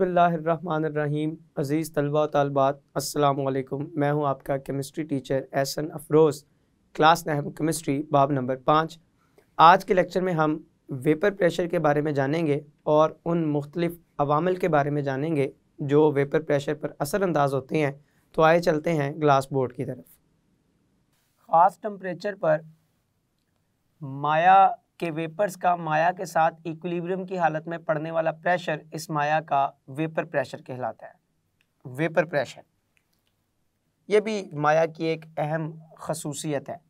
बसमीम अज़ीज़ तलबा तलबात असलकम मैं हूं आपका chemistry teacher Ehsan Afroz class नहम केमिस्ट्री बाब नंबर पाँच आज के लेक्चर में हम वेपर प्रेशर के बारे में जानेंगे और उन मुख्तलिफ़ अवामल के बारे में जानेंगे जो वेपर प्रेशर पर असरानंदाज होते हैं तो आए चलते हैं ग्लास बोर्ड की तरफ ख़ास टम्परेचर पर माया कि वेपर्स का माया के साथ इक्विलिब्रियम की हालत में पड़ने वाला प्रेशर इस माया का वेपर प्रेशर कहलाता है वेपर प्रेशर यह भी माया की एक अहम खसूसियत है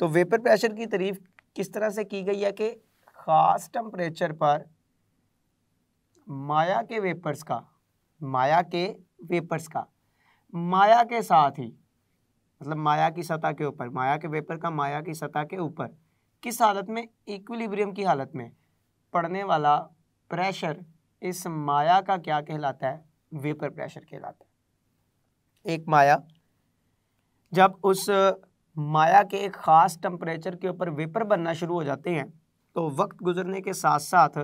तो वेपर प्रेशर की तारीफ किस तरह से की गई है कि ख़ास टम्परेचर पर माया के वेपर्स का माया के वेपर्स का माया के साथ ही मतलब माया की सतह के ऊपर माया के वेपर का माया की सतह के ऊपर किस हालत में इक्विलिब्रियम की हालत में पड़ने वाला प्रेशर इस माया का क्या कहलाता है वेपर प्रेशर कहलाता है एक माया जब उस माया के एक ख़ास टेम्परेचर के ऊपर वेपर बनना शुरू हो जाते हैं तो वक्त गुजरने के साथ साथ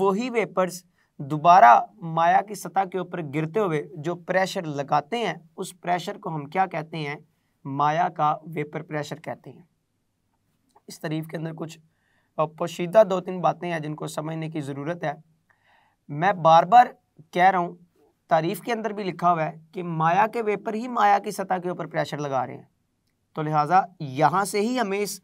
वही वेपर्स दोबारा माया की सतह के ऊपर गिरते हुए जो प्रेशर लगाते हैं उस प्रेशर को हम क्या कहते हैं माया का वेपर प्रेशर कहते हैं इस तरीफ के अंदर कुछ पोशीदा दो तीन बातें हैं जिनको समझने की ज़रूरत है मैं बार बार कह रहा हूँ तारीफ़ के अंदर भी लिखा हुआ है कि माया के वेपर ही माया की सतह के ऊपर प्रेशर लगा रहे हैं तो लिहाजा यहाँ से ही हमें इस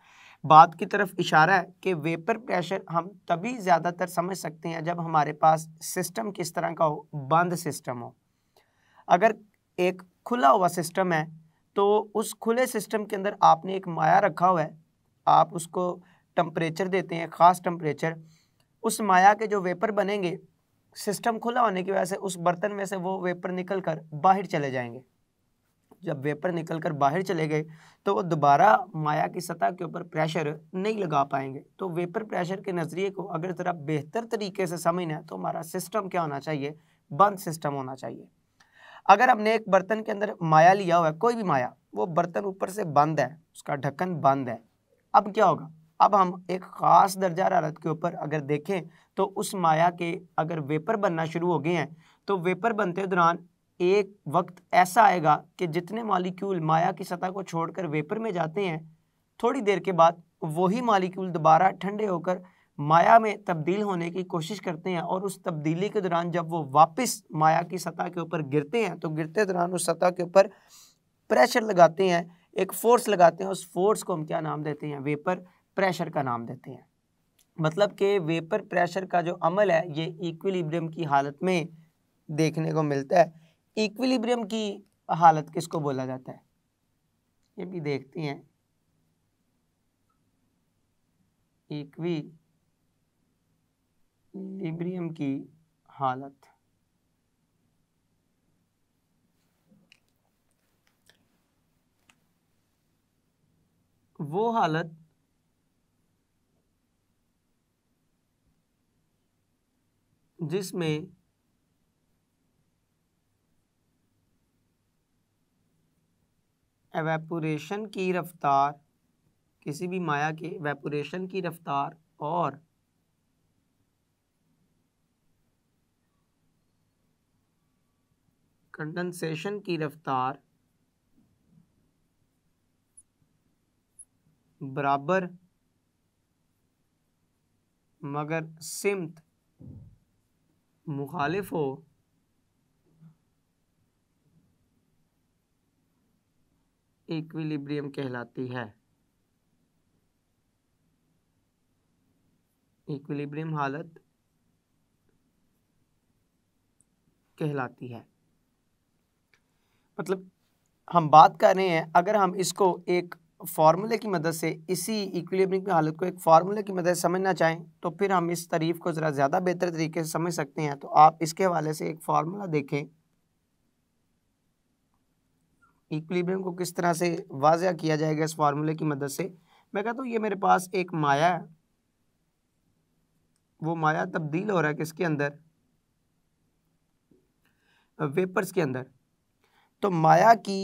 बात की तरफ इशारा है कि वेपर प्रेशर हम तभी ज़्यादातर समझ सकते हैं जब हमारे पास सिस्टम किस तरह का हो बंद सिस्टम हो अगर एक खुला हुआ सिस्टम है तो उस खुले सिस्टम के अंदर आपने एक माया रखा हुआ है आप उसको टम्परेचर देते हैं ख़ास टम्परेचर उस माया के जो वेपर बनेंगे सिस्टम खुला होने की वजह से उस बर्तन में से वो वेपर निकल कर बाहर चले जाएंगे जब वेपर निकल कर बाहर चले गए तो वो दोबारा माया की सतह के ऊपर प्रेशर नहीं लगा पाएंगे तो वेपर प्रेशर के नज़रिए को अगर ज़रा बेहतर तरीके से समझना है तो हमारा सिस्टम क्या होना चाहिए बंद सिस्टम होना चाहिए अगर हमने एक बर्तन के अंदर माया लिया हुआ है कोई भी माया वो बर्तन ऊपर से बंद है उसका ढक्कन बंद है अब क्या होगा अब हम एक ख़ास दर्जा हरारत के ऊपर अगर देखें तो उस माया के अगर वेपर बनना शुरू हो गए हैं तो वेपर बनते दौरान एक वक्त ऐसा आएगा कि जितने मालिक्यूल माया की सतह को छोड़कर वेपर में जाते हैं थोड़ी देर के बाद वही मालिक्यूल दोबारा ठंडे होकर माया में तब्दील होने की कोशिश करते हैं और उस तब्दीली के दौरान जब वो वापस माया की सतह के ऊपर गिरते हैं तो गिरते दौरान उस सतह के ऊपर प्रेशर लगाते हैं एक फोर्स लगाते हैं उस फोर्स को हम क्या नाम देते हैं वेपर प्रेशर का नाम देते हैं मतलब कि वेपर प्रेशर का जो अमल है ये इक्विलिब्रियम की हालत में देखने को मिलता है इक्विलिब्रियम की हालत किसको बोला जाता है ये भी देखते हैं इक्विलिब्रियम की हालत वो हालत जिसमें एवेपोरेशन की रफ्तार किसी भी माया के एवेपोरेशन की रफ्तार और कंडेंसेशन की रफ्तार बराबर मगर सिमत मुखालिफ हो इक्विलिब्रियम कहलाती है इक्विलिब्रियम हालत कहलाती है मतलब हम बात कर रहे हैं अगर हम इसको एक फार्मूले की मदद से इसी इक्विलिब्रियम की हालत को एक फार्मूले की मदद से समझना चाहें तो फिर हम इस तरीफ को ज़रा ज़्यादा बेहतर तरीके से समझ सकते हैं तो आप इसके हवाले से एक फार्मूला देखें इक्विलिब्रियम को किस तरह से वाजिया किया जाएगा इस फार्मूले की मदद से मैं कहता हूँ ये मेरे पास एक माया है वो माया तब्दील हो रहा है किसके अंदर वेपर्स के अंदर तो माया की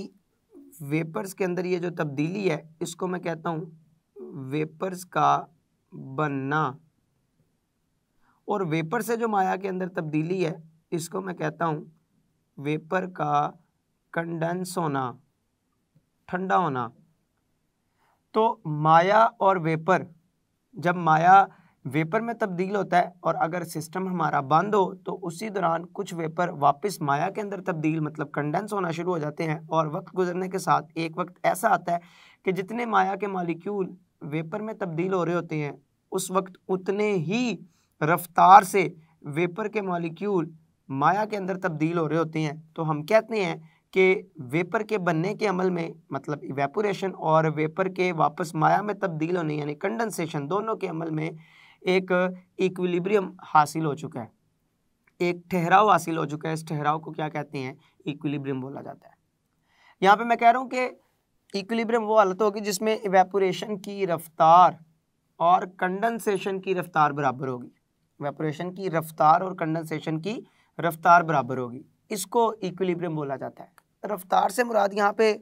वेपर्स के अंदर ये जो तब्दीली है इसको मैं कहता हूँ वेपर्स का बनना और वेपर से जो माया के अंदर तब्दीली है इसको मैं कहता हूँ वेपर का कंडेंस होना ठंडा होना तो माया और वेपर जब माया वेपर में तब्दील होता है और अगर सिस्टम हमारा बंद हो तो उसी दौरान कुछ वेपर वापस माया के अंदर तब्दील मतलब कंडेंस होना शुरू हो जाते हैं और वक्त गुजरने के साथ एक वक्त ऐसा आता है कि जितने माया के मालिक्यूल वेपर में तब्दील हो रहे होते हैं उस वक्त उतने ही रफ्तार से वेपर के मालिक्यूल माया के अंदर तब्दील हो रहे होते हैं तो हम कहते हैं कि वेपर के बनने के अमल में मतलब इवेपोरेशन और वेपर के वापस माया में तब्दील होने यानी कंडेंसेशन दोनों के अमल में एक इक्विलिब्रियम हासिल हो चुका है एक ठहराव हासिल हो चुका है इस ठहराव को क्या कहते हैं इक्विलिब्रियम बोला जाता है यहाँ पे मैं कह रहा हूँ कि इक्विलिब्रियम वो हालत होगी जिसमें इवेपोरेशन की रफ्तार और कंडेंसेशन की रफ्तार बराबर होगी वेपोरेशन की रफ्तार और कंडेंसेशन की रफ्तार बराबर होगी इसको इक्विलिब्रियम बोला जाता है रफ्तार से मुराद यहाँ पे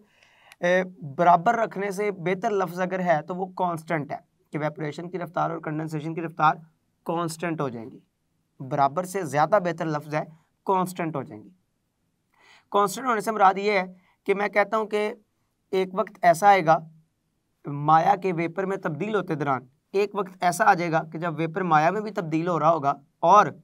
बराबर रखने से बेहतर लफ्ज़ अगर है तो वो कांस्टेंट है वेपोरेशन की रफ्तार और कंडेंसेशन की रफ्तार कांस्टेंट हो जाएंगी बराबर से ज़्यादा बेहतर लफ्ज़ है कांस्टेंट हो जाएंगी कांस्टेंट होने से मुराद ये है कि मैं कहता हूँ कि एक वक्त ऐसा आएगा माया के वेपर में तब्दील होते दौरान एक वक्त ऐसा आ जाएगा कि जब वेपर माया में भी तब्दील हो रहा होगा और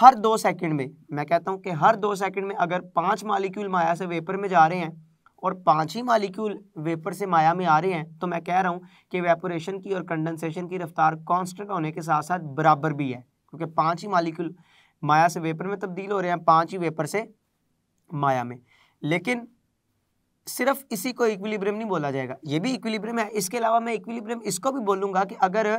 हर दो सेकंड में मैं कहता हूँ कि हर दो सेकंड में अगर पाँच मालिक्यूल माया से वेपर में जा रहे हैं और पांच ही मालिक्यूल वेपर से माया में आ रहे हैं तो मैं कह रहा हूं कि वेपोरेशन की और कंडेंसेशन की रफ्तार कांस्टेंट होने के साथ साथ बराबर भी है क्योंकि पांच ही मालिक्यूल माया से वेपर में तब्दील हो रहे हैं पांच ही वेपर से माया में लेकिन सिर्फ इसी को इक्विलिब्रियम नहीं बोला जाएगा ये भी इक्विलिब्रियम है इसके अलावा मैं इक्विलिब्रियम इसको भी बोलूँगा कि अगर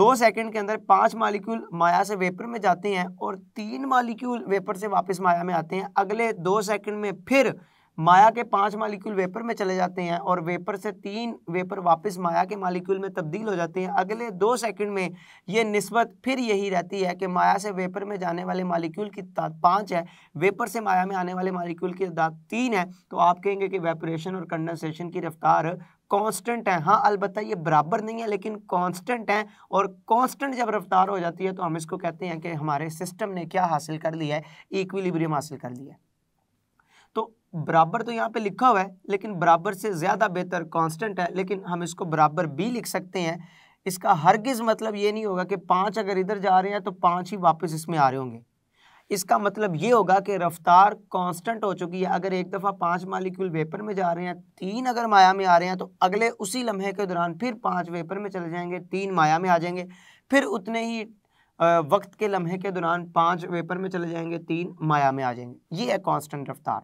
दो सेकंड के अंदर पांच मालिक्यूल माया से वेपर में जाते हैं और तीन मालिक्यूल वेपर से वापस माया में आते हैं अगले दो सेकंड में फिर माया के पांच मालिक्यूल वेपर में चले जाते हैं और वेपर से तीन वेपर वापस माया के मालिक्यूल में तब्दील हो जाते हैं अगले दो सेकंड में ये नस्बत फिर यही रहती है कि माया से वेपर में जाने वाले मालिक्यूल की तादाद पाँच है वेपर से माया में आने वाले मालिक्यूल की तादाद तीन है तो आप कहेंगे कि वेपरेशन और कंडेंसेशन की रफ्तार कांस्टेंट है हाँ अलबत्त ये बराबर नहीं है लेकिन कांस्टेंट है और कांस्टेंट जब रफ्तार हो जाती है तो हम इसको कहते हैं कि हमारे सिस्टम ने क्या हासिल कर लिया है इक्विलिब्रियम हासिल कर लिया है बराबर तो यहाँ पे लिखा हुआ है लेकिन बराबर से ज़्यादा बेहतर कांस्टेंट है लेकिन हम इसको बराबर भी लिख सकते हैं इसका हरगिज़ मतलब ये नहीं होगा कि पाँच अगर इधर जा रहे हैं तो पाँच ही वापस इसमें आ रहे होंगे इसका मतलब ये होगा कि रफ्तार कांस्टेंट हो चुकी है अगर एक दफ़ा पाँच मालिक्यूल वेपर में जा रहे हैं तीन अगर माया में आ रहे हैं तो अगले उसी लम्हे के दौरान फिर पाँच वेपर में चले जाएंगे तीन माया में आ जाएंगे फिर उतने ही वक्त के लम्हे के दौरान पाँच वेपर में चले जाएंगे तीन माया में आ जाएंगे ये है कॉन्स्टेंट रफ्तार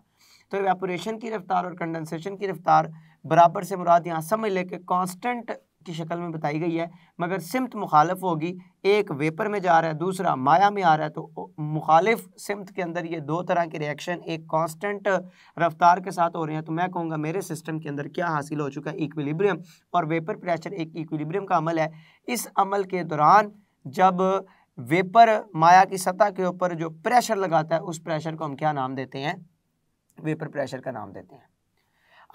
तो वेपोरेशन की रफ्तार और कंडेंसेशन की रफ्तार बराबर से मुराद यहाँ समझ लेके कॉन्स्टेंट की शक्ल में बताई गई है मगर सिमत मुखालफ होगी एक वेपर में जा रहा है दूसरा माया में आ रहा है तो मुखालिफ सिमत के अंदर ये दो तरह के रिएक्शन एक कांस्टेंट रफ्तार के साथ हो रहे हैं तो मैं कहूँगा मेरे सिस्टम के अंदर क्या हासिल हो चुका है इक्विलिब्रियम और वेपर प्रेशर एक इक्विलिब्रियम का अमल है इस अमल के दौरान जब वेपर माया की सतह के ऊपर जो प्रेशर लगाता है उस प्रेशर को हम क्या नाम देते हैं वेपर प्रेशर का नाम देते हैं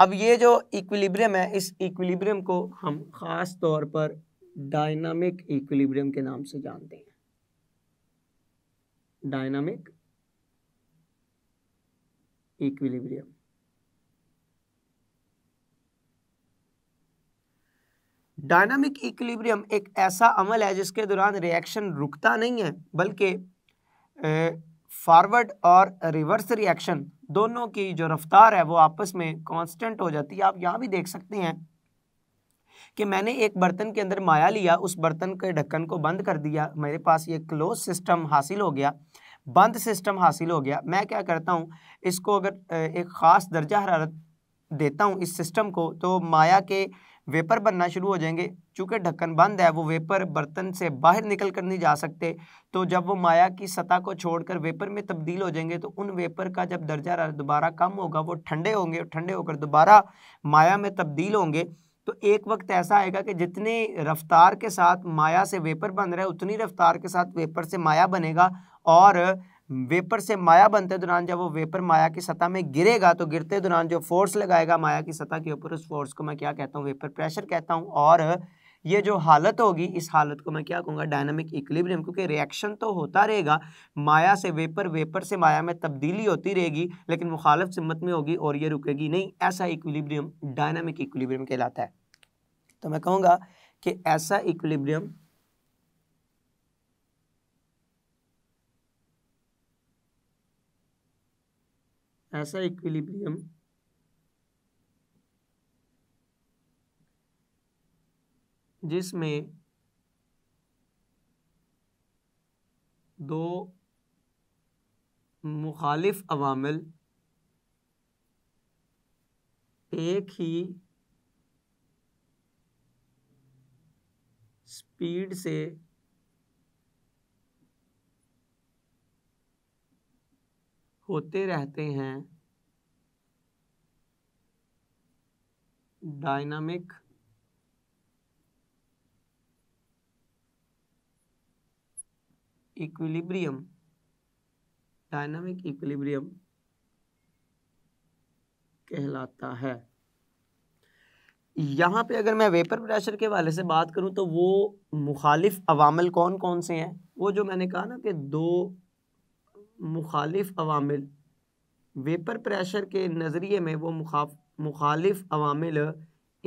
अब ये जो इक्विलिब्रियम है इस इक्विलिब्रियम को हम ख़ास तौर पर डायनामिक इक्विलिब्रियम के नाम से जानते हैं डायनामिक इक्विलिब्रियम डायनामिक इक्विलिब्रियम एक ऐसा अमल है जिसके दौरान रिएक्शन रुकता नहीं है बल्कि फारवर्ड और रिवर्स रिएक्शन दोनों की जो रफ्तार है वो आपस में कांस्टेंट हो जाती है आप यहाँ भी देख सकते हैं कि मैंने एक बर्तन के अंदर माया लिया उस बर्तन के ढक्कन को बंद कर दिया मेरे पास ये क्लोज सिस्टम हासिल हो गया बंद सिस्टम हासिल हो गया मैं क्या करता हूँ इसको अगर एक ख़ास दर्जा हरारत देता हूँ इस सिस्टम को तो माया के वेपर बनना शुरू हो जाएंगे चूँकि ढक्कन बंद है वो वेपर बर्तन से बाहर निकल कर नहीं जा सकते तो जब वो माया की सतह को छोड़कर वेपर में तब्दील हो जाएंगे तो उन वेपर का जब दर्जा दोबारा कम होगा वो ठंडे होंगे ठंडे होकर दोबारा माया में तब्दील होंगे तो एक वक्त ऐसा आएगा कि जितने रफ्तार के साथ माया से वेपर बन रहा है उतनी रफ्तार के साथ वेपर से माया बनेगा और वेपर से माया बनते दौरान जब वो वेपर माया की सतह में गिरेगा तो गिरते दौरान जो फोर्स लगाएगा माया की सतह के ऊपर उस फोर्स को मैं क्या कहता हूँ वेपर प्रेशर कहता हूँ और ये जो हालत होगी इस हालत को मैं क्या कहूँगा डायनामिक इक्विलिब्रियम क्योंकि रिएक्शन तो होता रहेगा माया से वेपर वेपर से माया में तब्दीली होती रहेगी लेकिन मुखालफ सिमत में होगी और ये रुकेगी नहीं ऐसा इक्विलिब्रियम डायनामिक इक्विलिब्रियम कहलाता है तो मैं कहूँगा कि ऐसा इक्विलिब्रियम ऐसा इक्विलिब्रियम जिसमें दो मुखालिफ अवामिल एक ही स्पीड से होते रहते हैं डायनामिक इक्विलिब्रियम डायनामिक इक्विलिब्रियम कहलाता है यहां पे अगर मैं वेपर प्रेशर के वाले से बात करूं तो वो मुखालिफ अवामल कौन कौन से हैं वो जो मैंने कहा ना कि दो मुखालिफ अवामिल वेपर प्रेशर के नज़रिए में वो मुखा मुखालिफ अवामिल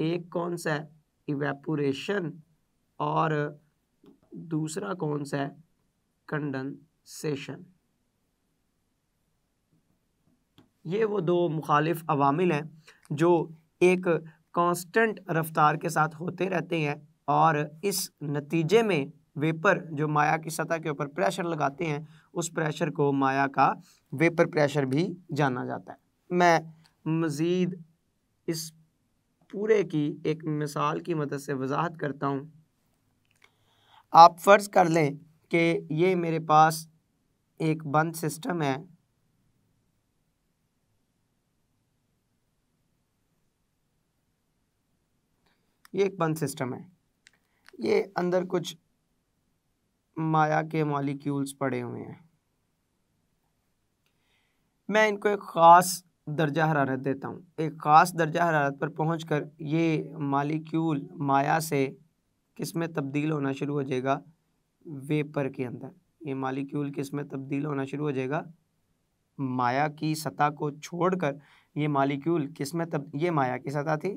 एक कौन सा है इवेपोरेशन और दूसरा कौन सा है कंडेंसेशन ये वो दो मुखालिफ अवामिल हैं जो एक कांस्टेंट रफ्तार के साथ होते रहते हैं और इस नतीजे में वेपर जो माया की सतह के ऊपर प्रेशर लगाते हैं उस प्रेशर को माया का वेपर प्रेशर भी जाना जाता है मैं मज़ीद इस पूरे की एक मिसाल की मदद से वजाहत करता हूँ आप फ़र्ज़ कर लें कि ये मेरे पास एक बंद सिस्टम है ये एक बंद सिस्टम है ये अंदर कुछ माया के मॉलिक्यूल्स पड़े हुए हैं मैं इनको एक ख़ास दर्जा हरारत देता हूँ एक ख़ास दर्जा हरारत पर पहुँच कर ये मालिक्यूल माया से किस में तब्दील होना शुरू हो जाएगा वेपर के अंदर ये मालिक्यूल किस में तब्दील होना शुरू हो जाएगा माया की सतह को छोड़कर ये मालिक्यूल किस में तब ये माया की सतह थी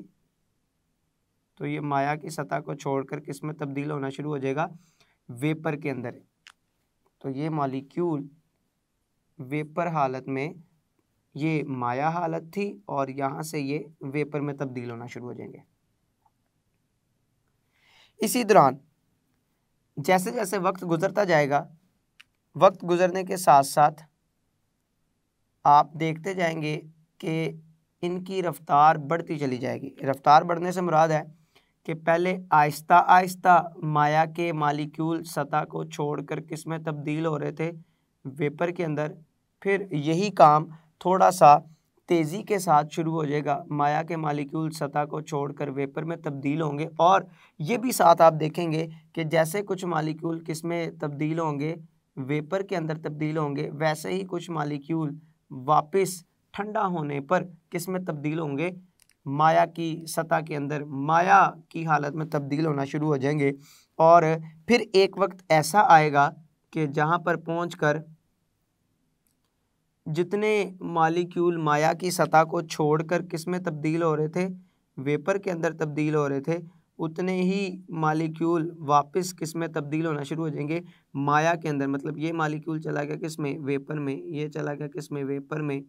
तो ये माया की सतह को छोड़कर किस में तब्दील होना शुरू हो जाएगा वेपर के अंदर तो ये मॉलिक्यूल वेपर हालत में ये माया हालत थी और यहाँ से ये वेपर में तब्दील होना शुरू हो जाएंगे इसी दौरान जैसे जैसे वक्त गुजरता जाएगा वक्त गुजरने के साथ साथ आप देखते जाएंगे कि इनकी रफ़्तार बढ़ती चली जाएगी रफ़्तार बढ़ने से मुराद है कि पहले आहिस्ता आहिस्ता माया के मालिक्यूल सतह को छोड़कर किस में तब्दील हो रहे थे वेपर के अंदर फिर यही काम थोड़ा सा तेज़ी के साथ शुरू हो जाएगा माया के मालिक्यूल सतह को छोड़कर वेपर में तब्दील होंगे और ये भी साथ आप देखेंगे कि जैसे कुछ मालिक्यूल किस में तब्दील होंगे वेपर के अंदर तब्दील होंगे वैसे ही कुछ मालिक्यूल वापस ठंडा होने पर किस में तब्दील होंगे माया की सतह के अंदर माया की हालत में तब्दील होना शुरू हो जाएंगे और फिर एक वक्त ऐसा आएगा कि जहाँ पर पहुँच कर जितने मालिक्यूल माया की सतह को छोड़कर किस में तब्दील हो रहे थे वेपर के अंदर तब्दील हो रहे थे उतने ही मालिक्यूल वापस किस में तब्दील होना शुरू हो जाएंगे माया के अंदर मतलब ये मालिक्यूल चला गया किस में वेपर में ये चला गया किस में वेपर में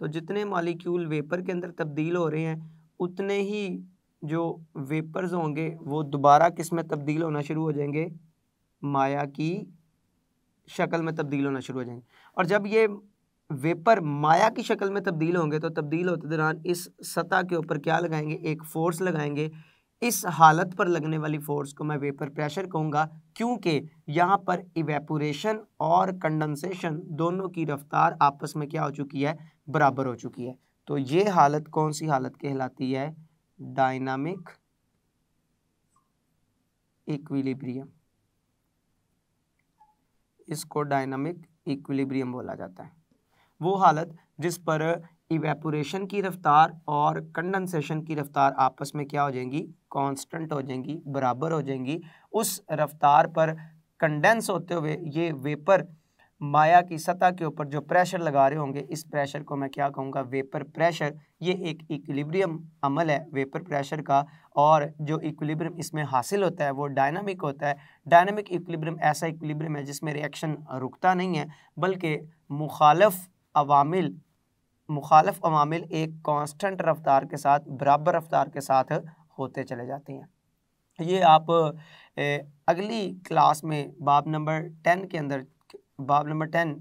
तो जितने मालिक्यूल वेपर के अंदर तब्दील हो रहे हैं उतने ही जो वेपर्स होंगे वो दोबारा किस में तब्दील होना शुरू हो जाएंगे माया की शक्ल में तब्दील होना शुरू हो जाएंगे और जब ये वेपर माया की शक्ल में तब्दील होंगे तो तब्दील होते दौरान इस सतह के ऊपर क्या लगाएंगे एक फोर्स लगाएंगे इस हालत पर लगने वाली फोर्स को मैं वेपर प्रेशर कहूँगा क्योंकि यहाँ पर इवेपोरेशन और कंडेंसेशन दोनों की रफ्तार आपस में क्या हो चुकी है बराबर हो चुकी है तो ये हालत कौन सी हालत कहलाती है डायनामिक इक्विलिब्रियम इसको डायनामिक इक्विलिब्रियम बोला जाता है वो हालत जिस पर इवेपोरेशन की रफ्तार और कंडनसेशन की रफ्तार आपस में क्या हो जाएंगी कांस्टेंट हो जाएंगी बराबर हो जाएंगी उस रफ्तार पर कंडेंस होते हुए ये वेपर माया की सतह के ऊपर जो प्रेशर लगा रहे होंगे इस प्रेशर को मैं क्या कहूँगा वेपर प्रेशर ये एक इक्विलिब्रियम अमल है वेपर प्रेशर का और जो इक्विलिब्रियम इसमें हासिल होता है वो डायनामिक होता है डायनामिक इक्विलिब्रियम ऐसा इक्विलिब्रियम है जिसमें रिएक्शन रुकता नहीं है बल्कि मुखालफ अवामिल मुखालफ अवामिल एक कांस्टेंट रफ्तार के साथ बराबर रफ्तार के साथ होते चले जाते हैं ये आप ए, अगली क्लास में बाब नंबर टेन के अंदर बाब नंबर टेन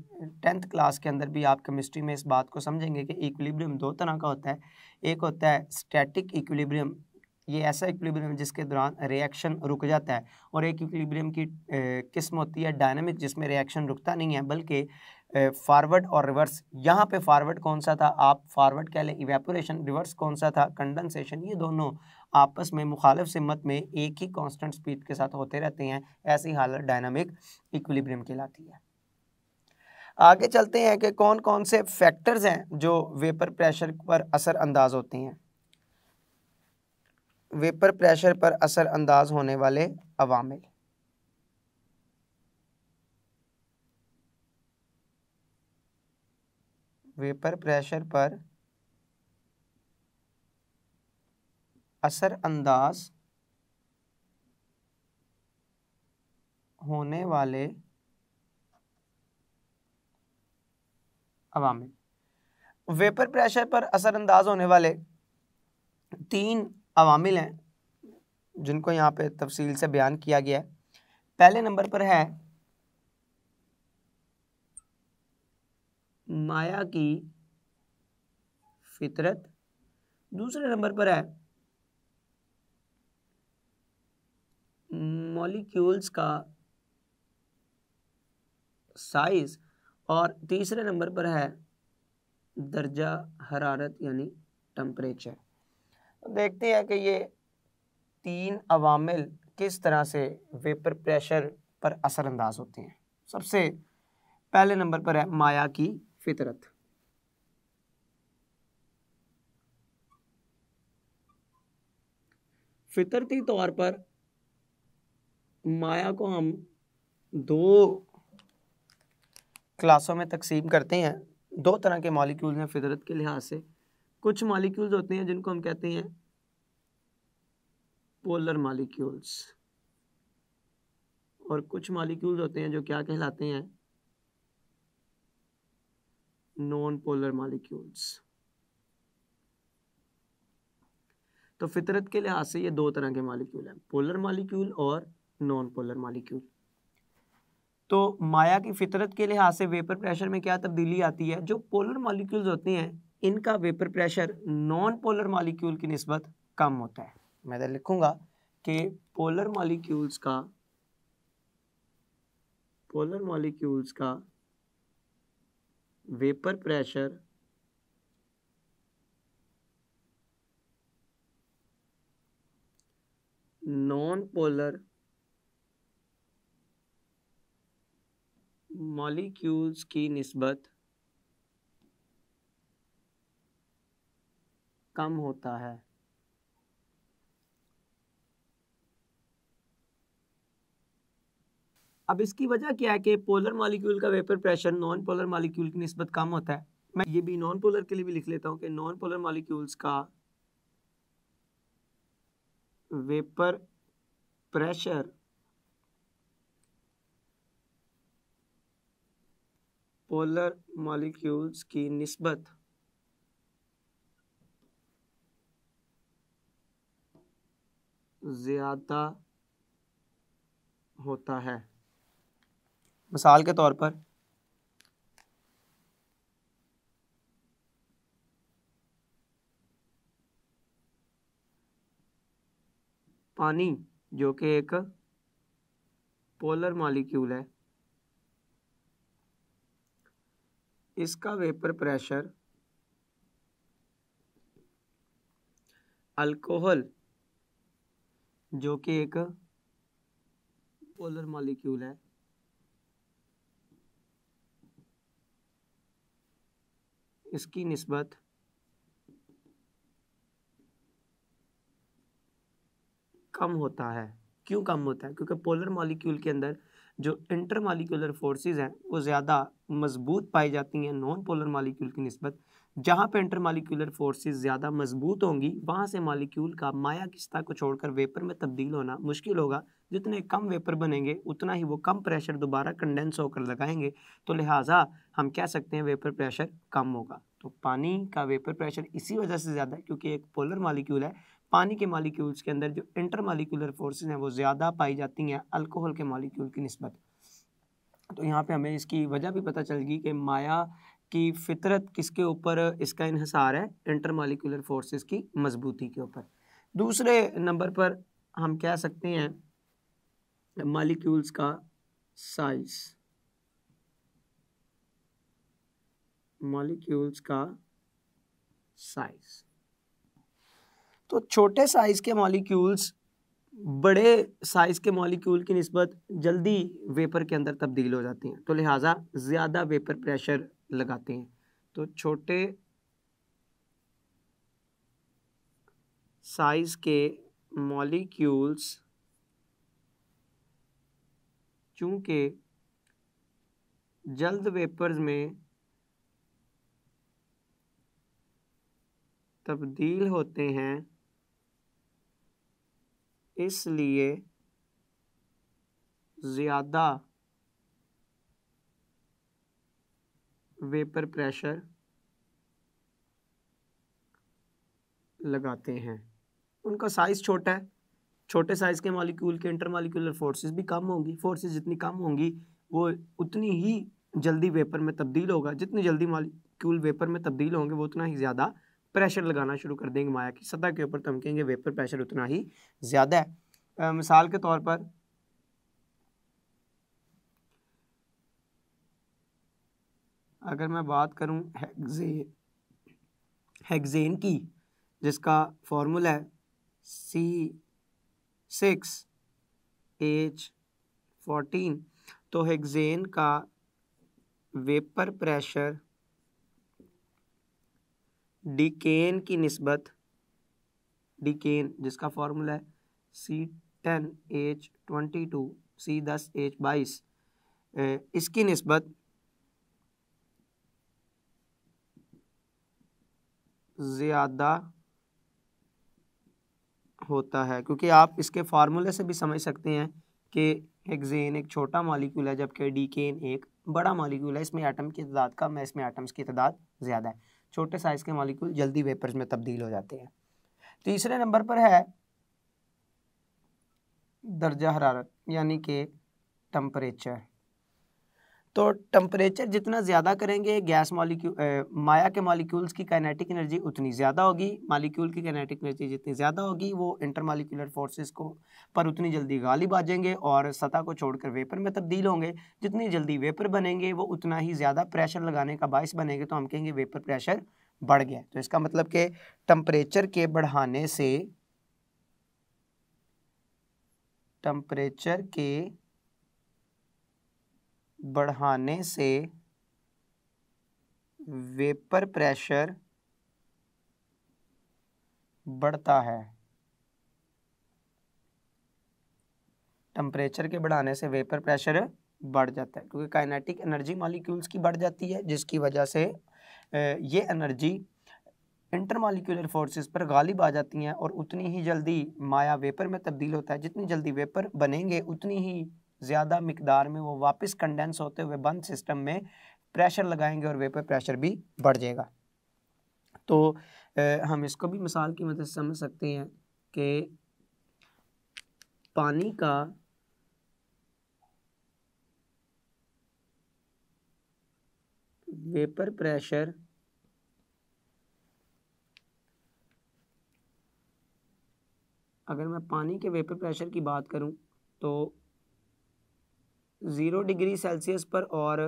टेंथ क्लास के अंदर भी आप केमिस्ट्री में इस बात को समझेंगे कि इक्विलिब्रियम दो तरह का होता है एक होता है स्टैटिक इक्विलिब्रियम ये ऐसा इक्विलिब्रियम जिसके दौरान रिएक्शन रुक जाता है और एक इक्विलिब्रियम की किस्म होती है डायनामिक जिसमें रिएक्शन रुकता नहीं है बल्कि फॉरवर्ड और रिवर्स यहाँ पे फॉरवर्ड कौन सा था आप फॉरवर्ड कह लें इवेपोरेशन रिवर्स कौन सा था कंडेंसेशन ये दोनों आपस में मुखालिफ सिमत में एक ही कांस्टेंट स्पीड के साथ होते रहते हैं ऐसी हालत डायनामिक इक्विलिब्रियम कहलाती है आगे चलते हैं कि कौन कौन से फैक्टर्स हैं जो वेपर प्रेशर पर असर अंदाज होते हैं वेपर प्रेशर पर असर अंदाज होने वाले अवामिल वेपर प्रेशर पर असरअंदाज होने वाले अवामिल वेपर प्रेशर पर असरअंदाज होने वाले तीन अवामिल हैं जिनको यहाँ पे तफसील से बयान किया गया है पहले नंबर पर है माया की फितरत दूसरे नंबर पर है मॉलिक्यूल्स का साइज और तीसरे नंबर पर है दर्जा हरारत यानी टम्परेचर तो देखते हैं कि ये तीन अवामिल किस तरह से वेपर प्रेशर पर असरअंदाज होते हैं सबसे पहले नंबर पर है माया की फितरत फितरती तौर पर माया को हम दो क्लासों में तकसीम करते हैं दो तरह के मॉलिक्यूल्स हैं फितरत के लिहाज से कुछ मॉलिक्यूल्स होते हैं जिनको हम कहते हैं पोलर मॉलिक्यूल्स और कुछ मॉलिक्यूल्स होते हैं जो क्या कहलाते हैं नॉन मालिक्यूल्स तो फितरत के लिहाज से ये दो तरह के मालिक्यूल हैं पोलर मालिक्यूल और नॉन पोलर मालिक्यूल तो माया की फितरत के लिहाज से वेपर प्रेशर में क्या तब्दीली आती है जो पोलर मालिक्यूल्स होते हैं इनका vapour pressure non polar molecule की नस्बत कम होता है मैं इधर लिखूंगा कि पोलर मालिक्यूल्स का पोलर मालिक्यूल्स का vapour pressure non polar molecules की नस्बत कम होता है अब इसकी वजह क्या है कि पोलर मालिक्यूल का vapour pressure non polar molecule की नस्बत कम होता है मैं ये भी नॉन पोलर के लिए भी लिख लेता हूँ कि नॉन पोलर मालिक्यूल्स का वेपर प्रेशर पोलर मॉलिक्यूल्स की नस्बत ज़्यादा होता है मिसाल के तौर पर पानी जो कि एक पोलर मालिक्यूल है इसका वेपर प्रेशर अल्कोहल जो कि एक पोलर मालिक्यूल है इसकी नस्बत कम होता है क्यों कम होता है क्योंकि पोलर मॉलिक्यूल के अंदर जो इंटर मालिकुलर फोर्सेज हैं वो ज़्यादा मजबूत पाई जाती हैं नॉन पोलर मालिक्यूल की नस्बत जहाँ पे इंटर मालिकुलर फोर्स ज़्यादा मजबूत होंगी वहाँ से मालिक्यूल का माया किस्ता को छोड़कर वेपर में तब्दील होना मुश्किल होगा जितने कम वेपर बनेंगे उतना ही वो कम प्रेशर दोबारा कंडेंस होकर लगाएंगे तो लिहाजा हम कह सकते हैं वेपर प्रेशर कम होगा तो पानी का वेपर प्रेशर इसी वजह से ज़्यादा है क्योंकि एक पोलर मालिक्यूल है पानी के मालिक्यूल्स के अंदर जो इंटर मालिक्यूलर फोर्सेज हैं वो ज़्यादा पाई जाती हैं अल्कोहल के मालिक्यूल की नस्बत तो यहाँ पर हमें इसकी वजह भी पता चल गई कि माया की फितरत किसके ऊपर इसका इनहसार है इंटर मालिकुलर फोर्सेज की मजबूती के ऊपर दूसरे नंबर पर हम कह सकते हैं मालिक्यूल्स का साइज मालिक्यूल्स का साइज तो छोटे साइज के मॉलिक्यूल्स बड़े साइज के मॉलिक्यूल की नस्बत जल्दी वेपर के अंदर तब्दील हो जाते हैं तो लिहाजा ज़्यादा वेपर प्रेशर लगाते हैं तो छोटे साइज के मॉलिक्यूल्स चूँकि जल्द वेपर्स में तब्दील होते हैं इसलिए ज़्यादा वेपर प्रेशर लगाते हैं उनका साइज़ छोटा है छोटे साइज़ के मालिक्यूल के इंटर मालिक्यूलर फोर्सेज भी कम होंगी फोर्सेज जितनी कम होंगी वो उतनी ही जल्दी वेपर में तब्दील होगा जितनी जल्दी मालिक्यूल वेपर में तब्दील होंगे वो उतना ही ज़्यादा प्रेशर लगाना शुरू कर देंगे माया की सतह के ऊपर तमकेंगे वेपर प्रेशर उतना ही ज़्यादा है आ, मिसाल के तौर पर अगर मैं बात करूं हेगजेन हेक्जेन की जिसका फॉर्मूला है सी सिक्स एज फोर्टीन तो हेगजेन का वेपर प्रेशर डिकेन की नस्बत डिकेन जिसका फॉर्मूला है C ten H twenty two C दस एच बाईस इसकी नस्बत ज़्यादा होता है क्योंकि आप इसके फार्मूले से भी समझ सकते हैं कि हेक्सेन एक छोटा मालिक्यूल है जबकि डीकेन एक बड़ा मालिक्यूल है इसमें एटम की तादाद कम है इसमें एटम्स की तादाद ज़्यादा है छोटे साइज़ के मालिक्यूल जल्दी वेपर्स में तब्दील हो जाते हैं तीसरे नंबर पर है दर्जा हरारत यानी कि टम्परेचर तो टम्परेचर जितना ज़्यादा करेंगे गैस मॉलिक्यूल माया के मॉलिक्यूल्स की काइनेटिक एनर्जी उतनी ज़्यादा होगी मॉलिक्यूल की काइनेटिक एनर्जी जितनी ज़्यादा होगी वो इंटरमालिकुलर फोर्सेस को पर उतनी जल्दी गालिब आ जाएंगे और सतह को छोड़कर वेपर में तब्दील होंगे जितनी जल्दी वेपर बनेंगे वो उतना ही ज़्यादा प्रेशर लगाने का बायस बनेंगे तो हम कहेंगे वेपर प्रेशर बढ़ गया तो इसका मतलब कि टम्परेचर के बढ़ाने से टम्परेचर के बढ़ाने से वेपर प्रेशर बढ़ता है टेम्परेचर के बढ़ाने से वेपर प्रेशर बढ़ जाता है क्योंकि काइनेटिक एनर्जी मॉलिक्यूल्स की बढ़ जाती है जिसकी वजह से ये एनर्जी इंटरमालिक्यूलर फोर्सेस पर गालिब आ जाती हैं और उतनी ही जल्दी माया वेपर में तब्दील होता है जितनी जल्दी वेपर बनेंगे उतनी ही ज़्यादा मकदार में वो वापस कंडेंस होते हुए बंद सिस्टम में प्रेशर लगाएंगे और वेपर प्रेशर भी बढ़ जाएगा तो हम इसको भी मिसाल की मदद से समझ सकते हैं कि पानी का वेपर प्रेशर अगर मैं पानी के वेपर प्रेशर की बात करूं तो ज़ीरो डिग्री सेल्सियस पर और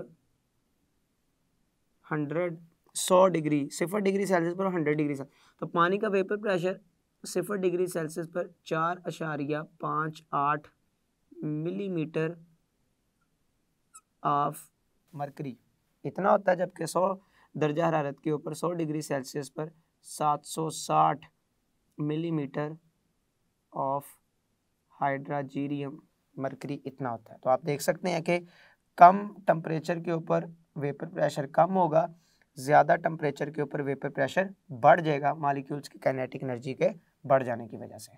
हंड्रेड सौ डिग्री सिफर डिग्री सेल्सियस पर हंड्रेड डिग्री तो पानी का वेपर प्रेशर सिफर डिग्री सेल्सियस पर चार अशारिया पाँच आठ मिलीमीटर ऑफ मरकरी इतना होता है जबकि सौ दर्जा हरारत के ऊपर सौ डिग्री सेल्सियस पर सात सौ साठ मिलीमीटर ऑफ हाइड्राजीरियम मरकरी इतना होता है तो आप देख सकते हैं कि कम टम्परेचर के ऊपर वेपर प्रेशर कम होगा ज़्यादा टम्परेचर के ऊपर वेपर प्रेशर बढ़ जाएगा मालिक्यूल्स की कैनेटिक एनर्जी के बढ़ जाने की वजह से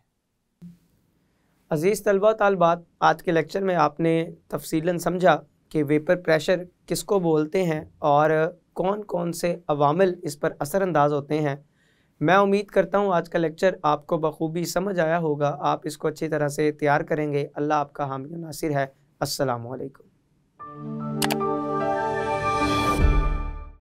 अज़ीज़ तलबा तलबात आज के लेक्चर में आपने तफसीला समझा कि वेपर प्रेशर किसको बोलते हैं और कौन कौन से अवामिल इस पर असरअंदाज होते हैं मैं उम्मीद करता हूँ आज का लेक्चर आपको बखूबी समझ आया होगा आप इसको अच्छी तरह से तैयार करेंगे अल्लाह आपका हामिद नासिर है असलकम